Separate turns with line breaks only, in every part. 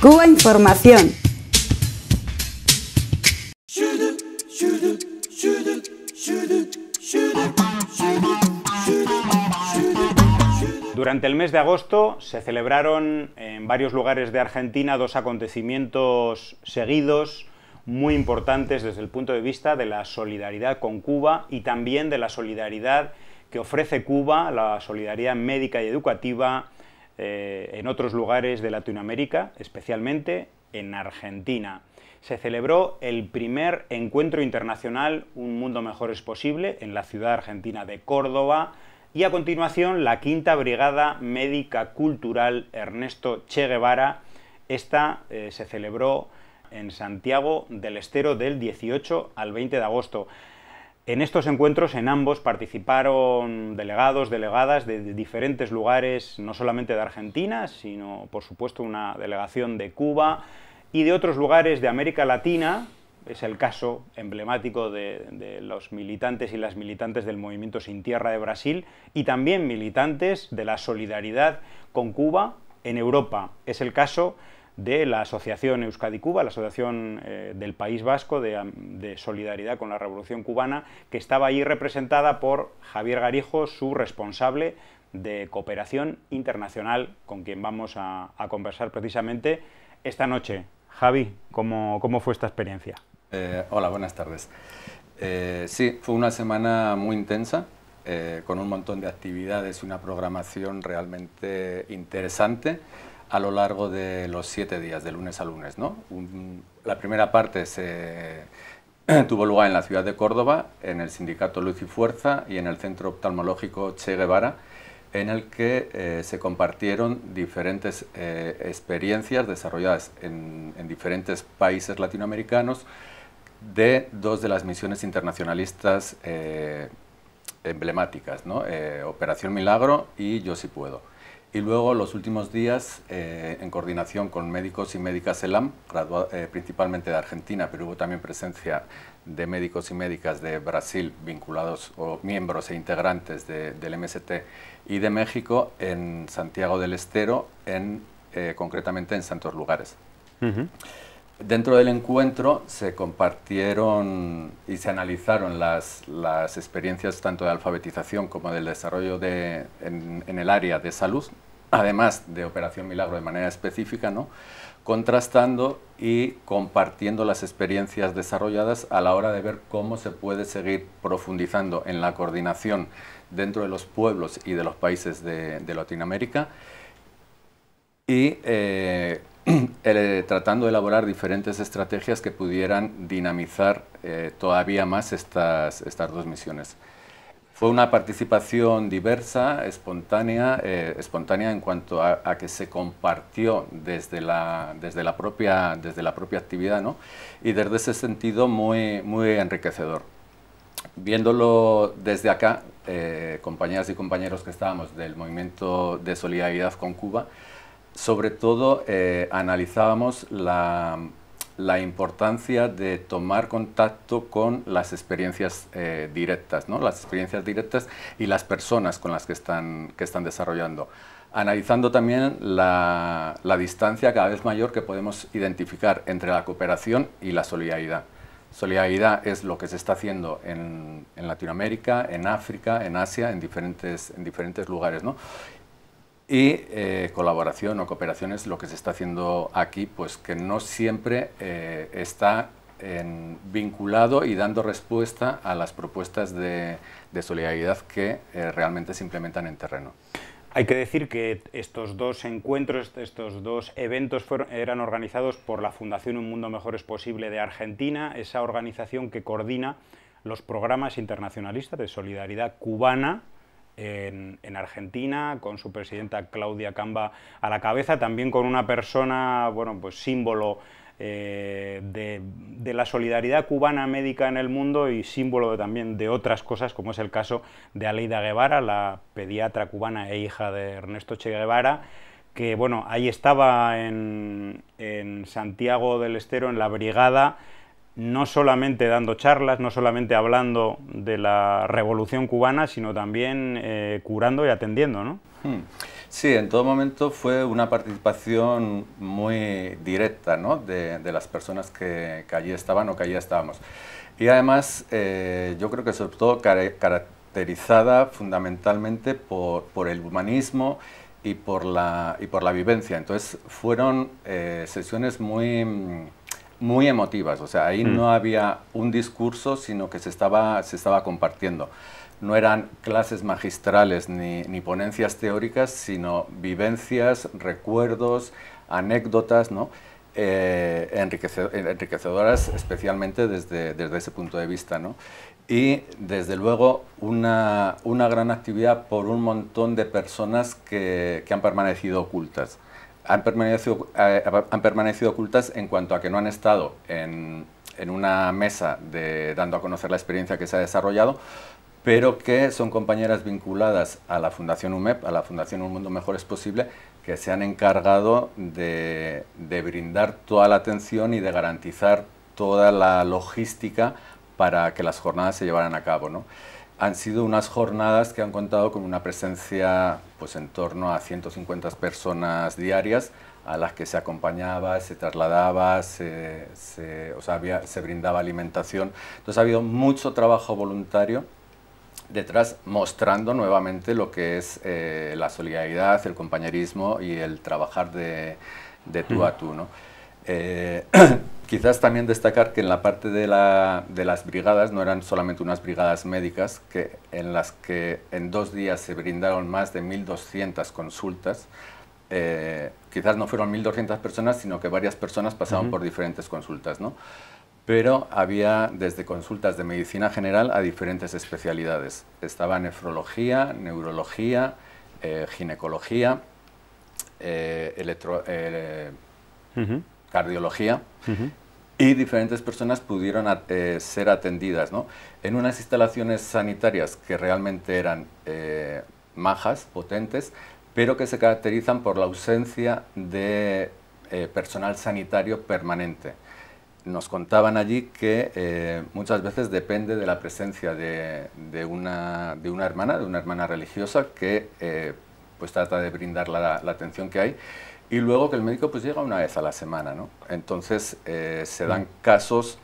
Cuba Información.
Durante el mes de agosto se celebraron en varios lugares de Argentina dos acontecimientos seguidos muy importantes desde el punto de vista de la solidaridad con Cuba y también de la solidaridad que ofrece Cuba, la solidaridad médica y educativa eh, en otros lugares de Latinoamérica, especialmente en Argentina. Se celebró el primer encuentro internacional Un Mundo Mejor es Posible en la ciudad argentina de Córdoba y a continuación la Quinta Brigada Médica Cultural Ernesto Che Guevara. Esta eh, se celebró en Santiago del Estero del 18 al 20 de agosto. En estos encuentros, en ambos, participaron delegados, delegadas de diferentes lugares, no solamente de Argentina, sino, por supuesto, una delegación de Cuba y de otros lugares de América Latina. Es el caso emblemático de, de los militantes y las militantes del movimiento Sin Tierra de Brasil y también militantes de la solidaridad con Cuba en Europa. Es el caso de la Asociación Euskadi-Cuba, la Asociación eh, del País Vasco de, Solidaridad con la Revolución Cubana, que estaba allí representada por Javier Garijo, su responsable de cooperación internacional, con quien vamos a, conversar precisamente esta noche. Javi, ¿cómo, fue esta experiencia? Eh, hola, buenas tardes.
Eh, sí, fue una semana muy intensa, con un montón de actividades y una programación realmente interesante a lo largo de los siete días, de lunes a lunes. ¿no? la primera parte tuvo lugar en la ciudad de Córdoba, en el sindicato Luz y Fuerza y en el centro oftalmológico Che Guevara, en el que eh, se compartieron diferentes eh, experiencias desarrolladas en, diferentes países latinoamericanos de dos de las misiones internacionalistas eh, emblemáticas, Operación Milagro y Yo si puedo y luego los últimos días, eh, en coordinación con médicos y médicas ELAM, eh, principalmente de Argentina, pero hubo también presencia de médicos y médicas de Brasil vinculados o miembros e integrantes del MST y de México en Santiago del Estero, en, eh, concretamente en Santos Lugares. Dentro del encuentro se compartieron y se analizaron las, experiencias tanto de alfabetización como del desarrollo en, el área de salud además de Operación Milagro de manera específica, ¿no? contrastando y compartiendo las experiencias desarrolladas a la hora de ver cómo se puede seguir profundizando en la coordinación dentro de los pueblos y de los países de, Latinoamérica y eh, eh, tratando de elaborar diferentes estrategias que pudieran dinamizar eh, todavía más estas dos misiones. Fue una participación diversa, espontánea, eh, espontánea en cuanto a, que se compartió desde la, desde la, propia, desde la propia actividad ¿no? y desde ese sentido muy, muy enriquecedor. Viéndolo desde acá, eh, compañeras y compañeros que estábamos del movimiento de solidaridad con Cuba, sobre todo eh, analizábamos la la importancia de tomar contacto con las experiencias eh, directas, ¿no? las experiencias directas y las personas con las que están, que están desarrollando. Analizando también la, la distancia cada vez mayor que podemos identificar entre la cooperación y la solidaridad. Solidaridad es lo que se está haciendo en, en Latinoamérica, en África, en Asia, en diferentes, en diferentes lugares. ¿no? y eh, colaboración o cooperación es lo que se está haciendo aquí, pues que no siempre eh, está vinculado y dando
respuesta a las propuestas de, solidaridad que eh, realmente se implementan en terreno. Hay que decir que estos dos encuentros, estos dos eventos fueron, eran organizados por la Fundación Un Mundo Mejor es Posible de Argentina, esa organización que coordina los programas internacionalistas de solidaridad cubana en, Argentina, con su presidenta Claudia Camba a la cabeza, también con una persona, bueno, pues símbolo eh, de, la solidaridad cubana médica en el mundo y símbolo también de otras cosas, como es el caso de Aleida Guevara, la pediatra cubana e hija de Ernesto Che Guevara, que bueno, ahí estaba en Santiago del Estero, en la brigada, no solamente dando charlas, no solamente hablando de la revolución cubana, sino también eh, curando y atendiendo, ¿no? Hmm.
Sí, en todo momento fue una participación muy directa ¿no? de, las personas que, allí estaban o que allí estábamos. Y además, eh, yo creo que sobre todo caracterizada fundamentalmente por, por el humanismo y por, la, y por la vivencia. Entonces, fueron eh, sesiones muy muy emotivas, o sea, ahí mm. no había un discurso, sino que se estaba, compartiendo. No eran clases magistrales ni, ponencias teóricas, sino vivencias, recuerdos, anécdotas, eh, enriquecedoras especialmente desde, ese punto de vista. Y desde luego una, gran actividad por un montón de personas que han permanecido ocultas han permanecido, eh, han permanecido ocultas en cuanto a que no han estado en, en una mesa de, dando a conocer la experiencia que se ha desarrollado, pero que son compañeras vinculadas a la Fundación UMEP, a la Fundación Un Mundo Mejor es Posible, que se han encargado de, de brindar toda la atención y de garantizar toda la logística para que las jornadas se llevaran a cabo. ¿no? han sido unas jornadas que han contado con una presencia pues en torno a 150 personas diarias a las que se acompañaba, se trasladaba, se, brindaba alimentación. Entonces ha habido mucho trabajo voluntario detrás mostrando nuevamente lo que es eh, la solidaridad, el compañerismo y el trabajar de, tú a tú. ¿no? Eh, quizás también destacar que en la parte de, las brigadas no eran solamente unas brigadas médicas, que, en las que en dos días se brindaron más de 1.200 consultas. Eh, quizás no fueron 1.200 personas, sino que varias personas pasaban por diferentes consultas, ¿no? Pero había desde consultas de medicina general a diferentes especialidades. Estaba nefrología, neurología, eh, ginecología, electro cardiología, y diferentes personas pudieron eh, ser atendidas en unas instalaciones sanitarias que realmente eran eh, majas, potentes, pero que se caracterizan por la ausencia de eh, personal sanitario permanente. Nos contaban allí que muchas veces depende de la presencia de, una, hermana, de una hermana religiosa, que pues trata de brindar la atención que hay, y luego que el médico pues llega una vez a la semana, ¿no? Entonces eh, se dan mm. casos,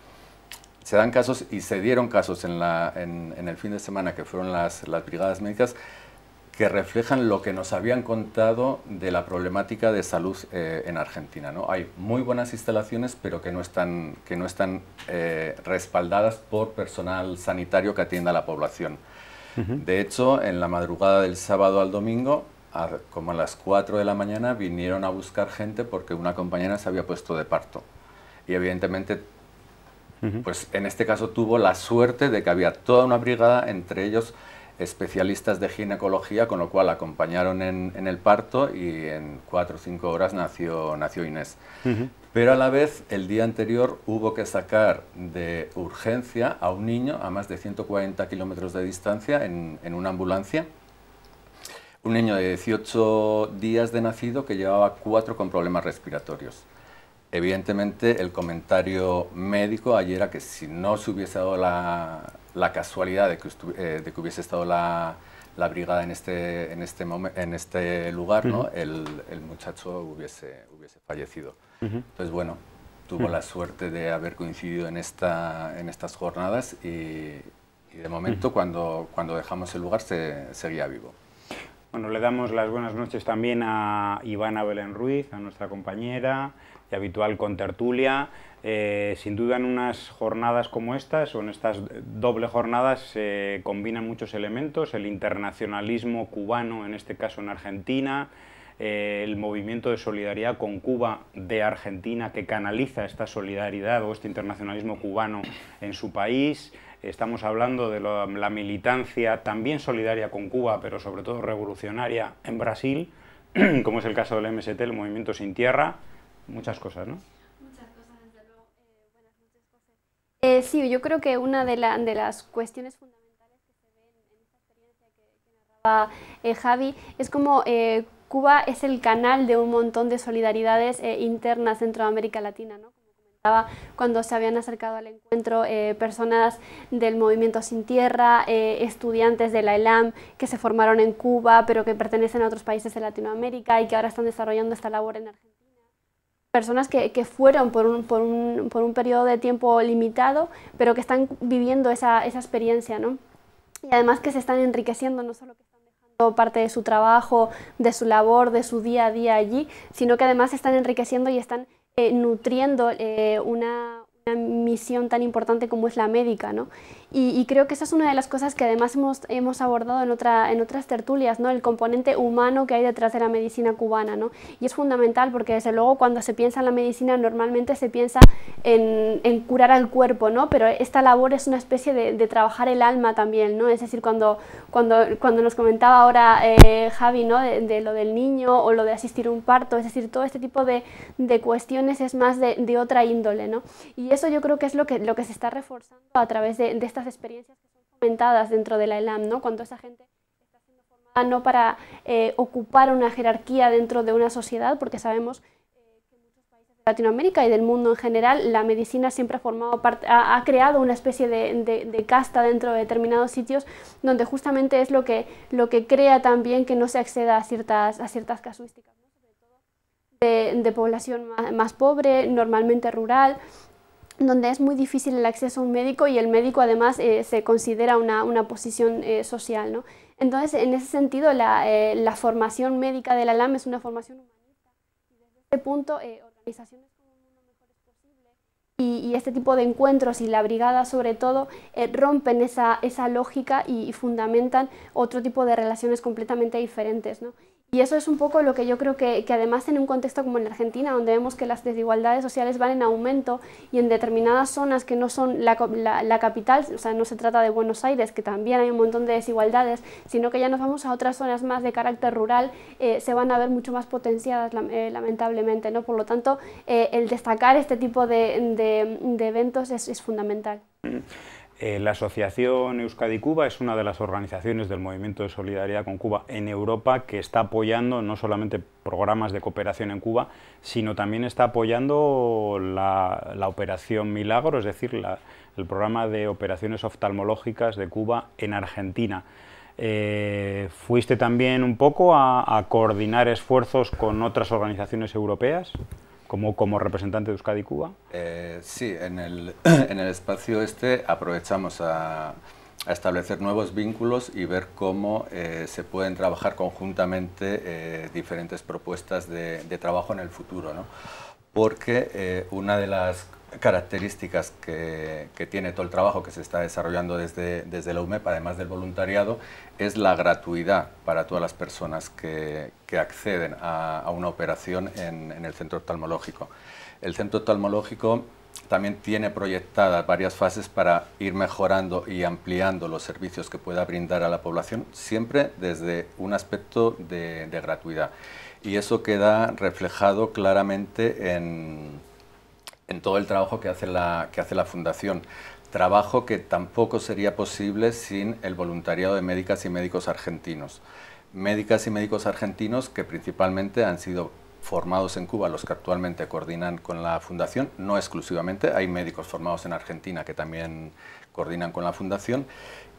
se dan casos y se dieron casos en, la, en, el fin de semana que fueron las, brigadas médicas que reflejan lo que nos habían contado de la problemática de salud eh, en Argentina. ¿no? Hay muy buenas instalaciones, pero que no están, que no están eh, respaldadas por personal sanitario que atienda a la población. De hecho, en la madrugada del sábado al domingo como a las 4 de la mañana vinieron a buscar gente porque una compañera se había puesto de parto. Y evidentemente, pues en este caso tuvo la suerte de que había toda una brigada, entre ellos especialistas de ginecología, con lo cual acompañaron en, el parto y en 4 o 5 horas nació, Inés. Pero a la vez, el día anterior hubo que sacar de urgencia a un niño a más de 140 kilómetros de distancia en una ambulancia un niño de 18 días de nacido que llevaba cuatro con problemas respiratorios. Evidentemente, el comentario médico ayer era que si no se hubiese dado la, casualidad de que, eh, de que, hubiese estado la, brigada en este, en este, en este lugar, ¿no? el, muchacho hubiese, hubiese fallecido. Entonces, bueno, tuvo la suerte de haber coincidido en, esta, en estas jornadas y, de momento,
cuando, cuando dejamos el lugar, se, seguía vivo. Bueno, le damos las buenas noches también a Ivana Belén Ruiz, a nuestra compañera y habitual con tertulia. Eh, sin duda en unas jornadas como estas, o en estas doble jornadas, se combinan muchos elementos, el internacionalismo cubano, en este caso en Argentina, eh, el movimiento de solidaridad con Cuba de Argentina que canaliza esta solidaridad o este internacionalismo cubano en su país, Estamos hablando de la, militancia también solidaria con Cuba, pero sobre todo revolucionaria en Brasil, como es el caso del MST, el Movimiento Sin Tierra, muchas cosas, ¿no?
Eh, eh, sí, yo creo que una de, las cuestiones fundamentales que se ve en esta experiencia que, que eh, Javi es como eh, Cuba es el canal de un montón de solidaridades internas dentro de América Latina, ¿no? cuando se habían acercado al encuentro eh, personas del movimiento Sin Tierra, eh, estudiantes de la ELAM que se formaron en Cuba pero que pertenecen a otros países de Latinoamérica y que ahora están desarrollando esta labor en Argentina. Personas que, que fueron por un, por, un, por un, periodo de tiempo limitado pero que están viviendo esa, esa experiencia ¿no? y además que se están enriqueciendo, no solo que están dejando parte de su trabajo, de su labor, de su día a día allí, sino que además se están enriqueciendo y están eh, nutriendo eh, una una misión tan importante como es la médica, ¿no? Y, creo que esa es una de las cosas que además hemos, hemos abordado en, otra, en otras tertulias, ¿no? El componente humano que hay detrás de la medicina cubana, ¿no? Y es fundamental porque desde luego cuando se piensa en la medicina normalmente se piensa en, en curar al cuerpo, ¿no? Pero esta labor es una especie de, trabajar el alma también, ¿no? Es decir, cuando, cuando, cuando nos comentaba ahora eh, Javi, ¿no? De, lo del niño o lo de asistir a un parto, es decir, todo este tipo de, de cuestiones es más de, otra índole, ¿no? Y y eso yo creo que es lo que, lo que se está reforzando a través de, estas experiencias que son comentadas dentro de la ELAM, ¿no? Cuando esa gente está siendo formada no para eh, ocupar una jerarquía dentro de una sociedad, porque sabemos eh, en muchos países de que Latinoamérica y del mundo en general, la medicina siempre ha formado ha, creado una especie de, casta dentro de determinados sitios donde justamente es lo que, lo que crea también que no se acceda a ciertas, a ciertas casuísticas, de, población más, pobre, normalmente rural donde es muy difícil el acceso a un médico y el médico además eh, se considera una, posición eh, social. Entonces, en ese sentido, eh, la, formación médica de la LAM es una formación humanista y desde este punto, organizaciones como Mejor es Posible y, este tipo de encuentros y la brigada sobre todo rompen esa, lógica y, y, fundamentan otro tipo de relaciones completamente diferentes. ¿no? Y eso es un poco lo que yo creo que, además en un contexto como en la Argentina, donde vemos que las desigualdades sociales van en aumento y en determinadas zonas que no son la, la, capital, o sea, no se trata de Buenos Aires, que también hay un montón de desigualdades, sino que ya nos vamos a otras zonas más de carácter rural, eh, se van a ver mucho más potenciadas eh, lamentablemente. ¿no? Por lo tanto, eh, el destacar este tipo de, eventos es, es fundamental.
Mm. Eh, la Asociación Euskadi-Cuba es una de las organizaciones del Movimiento de Solidaridad con Cuba en Europa que está apoyando no solamente programas de cooperación en Cuba, sino también está apoyando la, Operación Milagro, es decir, el programa de operaciones oftalmológicas de Cuba en Argentina. Eh, fuiste también un poco a, a coordinar esfuerzos con otras organizaciones europeas como, representante de Euskadi Cuba? Eh, sí, en el, espacio este aprovechamos a,
establecer nuevos vínculos y ver cómo eh, se pueden trabajar conjuntamente eh, diferentes propuestas de, trabajo en el futuro. Porque una de las características que, tiene todo el trabajo que se está desarrollando desde, desde la UMEP, además del voluntariado, es la gratuidad para todas las personas que, acceden a, una operación en, el centro oftalmológico. El centro oftalmológico también tiene proyectadas varias fases para ir mejorando y ampliando los servicios que pueda brindar a la población, siempre desde un aspecto de gratuidad. Y eso queda reflejado claramente en en todo el trabajo que hace la, que hace la Fundación. Trabajo que tampoco sería posible sin el voluntariado de médicas y médicos argentinos. Médicas y médicos argentinos que principalmente han sido formados en Cuba, los que actualmente coordinan con la Fundación, no exclusivamente, hay médicos formados en Argentina que también coordinan con la Fundación,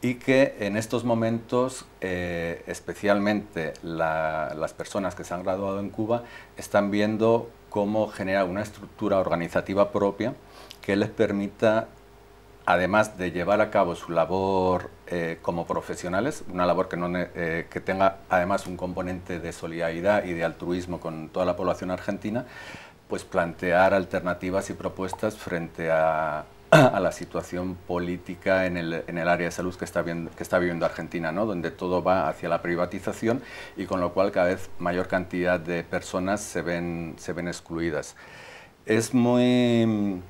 y que en estos momentos, eh, especialmente las personas que se han graduado en Cuba, están viendo cómo generar una estructura organizativa propia que les permita, además de llevar a cabo su labor eh, como profesionales, una labor que, eh, que tenga además un componente de solidaridad y de altruismo con toda la población argentina, pues plantear alternativas y propuestas frente a, a la situación política en el, área de salud que está, que está viviendo Argentina, donde todo va hacia la privatización y con lo cual cada vez mayor cantidad de personas se ven, se ven excluidas. Es muy,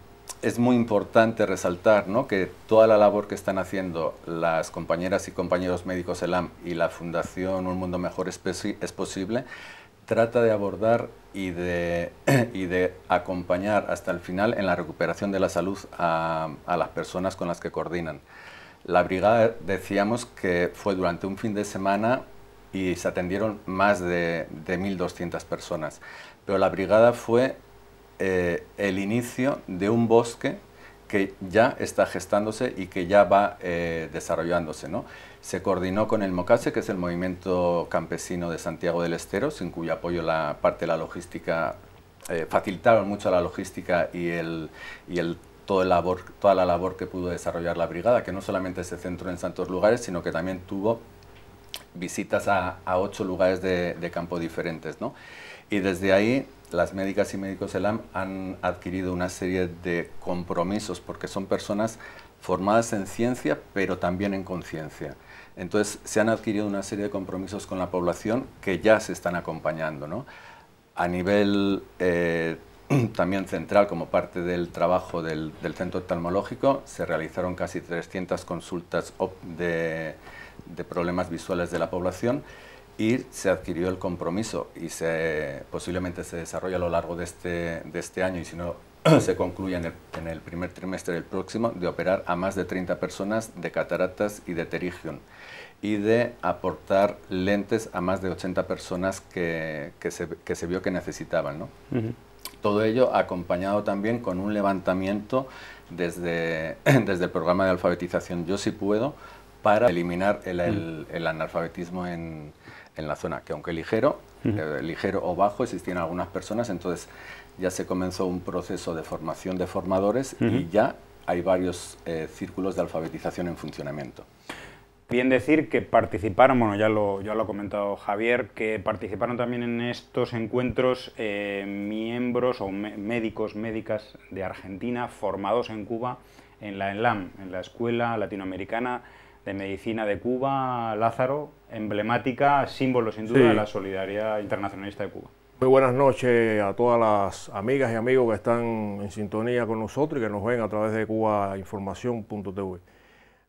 es muy importante resaltar que toda la labor que están haciendo las compañeras y compañeros médicos ELAM y la Fundación Un Mundo Mejor es posible trata de abordar y de, y de acompañar hasta el final en la recuperación de la salud a, a las personas con las que coordinan. La brigada decíamos que fue durante un fin de semana y se atendieron más de, de 1.200 personas. Pero la brigada fue eh, el inicio de un bosque que ya está gestándose y que ya va eh, desarrollándose. ¿no? Se coordinó con el MOCASE, que es el Movimiento Campesino de Santiago del Estero, sin cuyo apoyo la parte de la logística, eh, facilitaron mucho la logística y, el, toda la labor que pudo desarrollar la brigada, que no solamente se centró en santos lugares, sino que también tuvo visitas a, ocho lugares de, campo diferentes. ¿no? Y desde ahí las médicas y médicos del AM han adquirido una serie de compromisos porque son personas formadas en ciencia, pero también en conciencia. Entonces se han adquirido una serie de compromisos con la población que ya se están acompañando. A nivel eh, también central, como parte del trabajo del, centro oftalmológico, se realizaron casi 300 consultas de problemas visuales de la población y se adquirió el compromiso y se, posiblemente se desarrolla a lo largo de este, de este año y si no se concluye en el, en el, primer trimestre del próximo de operar a más de 30 personas de cataratas y de terigion y de aportar lentes a más de 80 personas que, que, se, que se, vio que necesitaban. ¿no? Todo ello acompañado también con un levantamiento desde, desde el programa de alfabetización Yo sí puedo para eliminar el, el, el analfabetismo en, en la zona, que aunque ligero, eh, ligero o bajo, existían algunas personas, entonces ya se comenzó un proceso
de formación de formadores y ya hay varios eh, círculos de alfabetización en funcionamiento. Bien decir que participaron, bueno, ya lo, ya lo ha comentado Javier, que participaron también en estos encuentros eh, miembros o médicos, médicas de Argentina formados en Cuba en la ENLAM, en la Escuela Latinoamericana de medicina de Cuba, Lázaro, emblemática, símbolo sin duda de la solidaridad internacionalista de Cuba.
Muy buenas noches a todas las amigas y amigos que están en sintonía con nosotros y que nos ven a través de cubainformación.tv.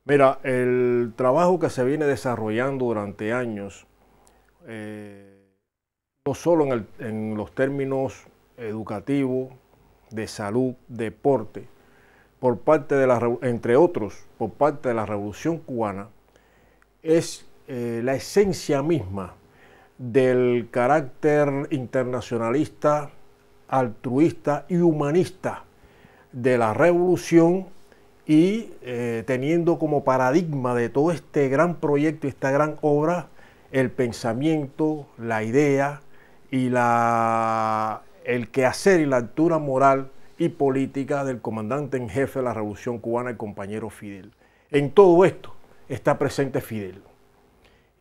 Mira, el trabajo que se viene desarrollando durante años, eh, no solo en, en los términos educativos, de salud, deporte, por parte de la, entre otros, por parte de la Revolución Cubana, es eh, la esencia misma del carácter internacionalista, altruista y humanista de la revolución y eh, teniendo como paradigma de todo este gran proyecto, esta gran obra, el pensamiento, la idea y la, el quehacer y la altura moral y política del comandante en jefe de la Revolución Cubana, el compañero Fidel. En todo esto está presente Fidel.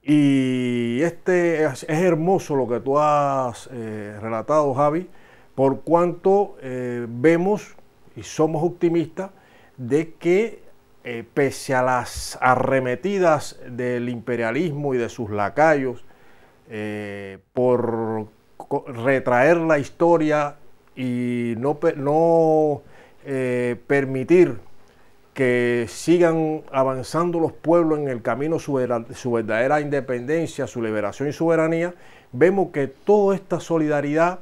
Y este es, hermoso lo que tú has eh, relatado, Javi, por cuanto eh, vemos y somos optimistas de que eh, pese a las arremetidas del imperialismo y de sus lacayos por retraer la historia y no, no eh, permitir que sigan avanzando los pueblos en el camino su, su verdadera independencia, su liberación y soberanía, vemos que toda esta solidaridad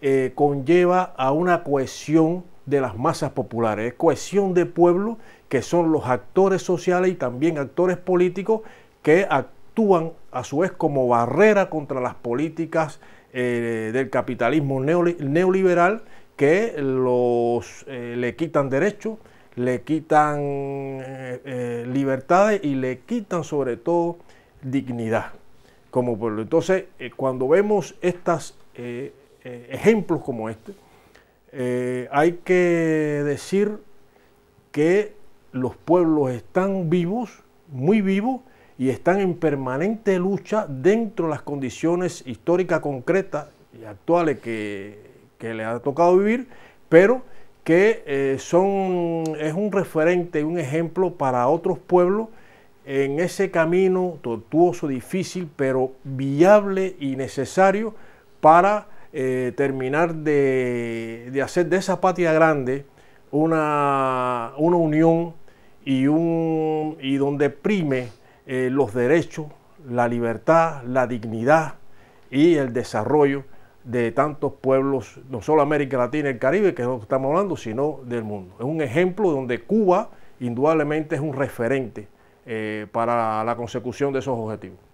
eh, conlleva a una cohesión de las masas populares, cohesión de pueblos que son los actores sociales y también actores políticos que actúan a su vez como barrera contra las políticas eh, del capitalismo neoliberal que eh, le quitan derechos, le quitan eh, libertades y le quitan sobre todo dignidad como pueblo. Entonces, cuando vemos estos ejemplos como este, hay que decir que los pueblos están vivos, muy vivos, y están en permanente lucha dentro de las condiciones históricas concretas y actuales que, que les ha tocado vivir, pero que eh, son, es un referente, y un ejemplo para otros pueblos en ese camino tortuoso, difícil, pero viable y necesario para eh, terminar de, hacer de esa patria grande una, una unión y, un, y donde prime eh, los derechos, la libertad, la dignidad y el desarrollo de tantos pueblos, no solo América Latina y el Caribe, que es lo que estamos hablando, sino del mundo. Es un ejemplo donde Cuba indudablemente es un referente eh, para la consecución de esos objetivos.